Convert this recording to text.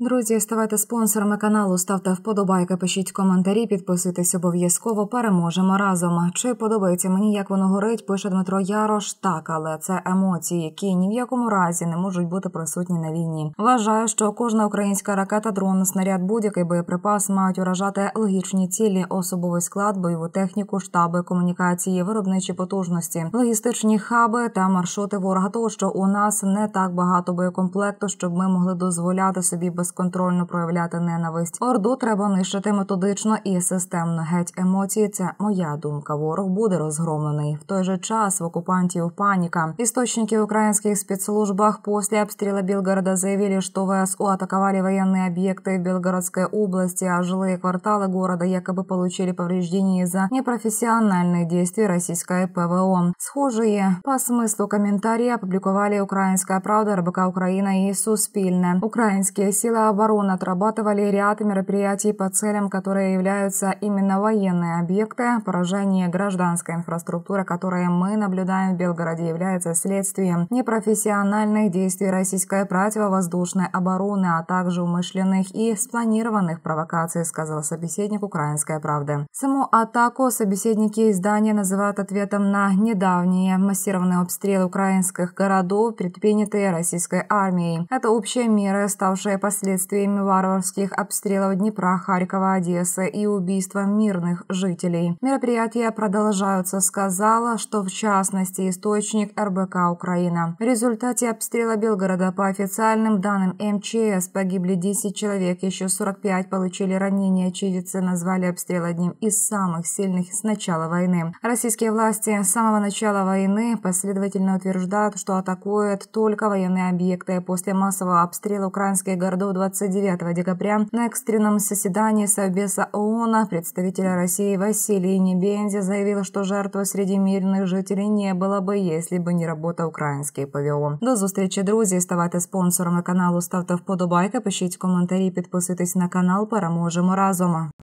Друзі, ставайте спонсорами каналу, ставте вподобайки, пишіть коментарі, підписуйтесь обов'язково. Переможемо разом. Чи подобається мені, як воно горить? Пише Дмитро Ярош. Так, але це емоції, які ні в якому разі не можуть бути присутні на війні. Вважаю, що кожна українська ракета, дрон, снаряд, будь-який боєприпас мають уражати логічні цілі, особовий склад, бойову техніку, штаби, комунікації, виробничі потужності, логістичні хаби та маршрути ворога. Того, що у нас не так багато боєкомплекту, щоб ми могли дозволяти собі без безконтрольно проявляти ненависть. Орду треба нищити методично і системно геть емоції. Це моя думка. Ворог буде розгромлений. В той же час в окупантів паніка. Істочники українських спецслужбах після обстріла Білгорода заявили, що ВСУ атаковали воєнні об'єкти в Білгородській області, а жилі квартали города якоби получили повреждения за непрофессиональные действия російської ПВО. Схожие по смыслу комментарии опублікували українська правда», «РБК Україна і суспільне українські сили. силы обороны отрабатывали ряд мероприятий по целям, которые являются именно военные объекты. Поражение гражданской инфраструктуры, которое мы наблюдаем в Белгороде, является следствием непрофессиональных действий российской противовоздушной обороны, а также умышленных и спланированных провокаций, сказал собеседник «Украинской правды». Саму атаку собеседники издания называют ответом на недавние массированные обстрелы украинских городов, предпринятые российской армией. Это общая мера, ставшая последствием последствиями варварских обстрелов Днепра, Харькова, Одессы и убийства мирных жителей. Мероприятия продолжаются, сказала, что в частности источник РБК Украина. В результате обстрела Белгорода по официальным данным МЧС погибли 10 человек, еще 45 получили ранения. Очевидцы назвали обстрел одним из самых сильных с начала войны. Российские власти с самого начала войны последовательно утверждают, что атакуют только военные объекты. После массового обстрела украинских городов 29 декабря на экстренном соседании Совбеса ООН представитель России Василий Небензи заявил, что жертвы среди мирных жителей не было бы, если бы не работа українських ПВО. До зустрічі, друзі. Ставайте спонсорами каналу. ставьте вподобайки, пишите комментарии, подписывайтесь на канал. Переможемо разом.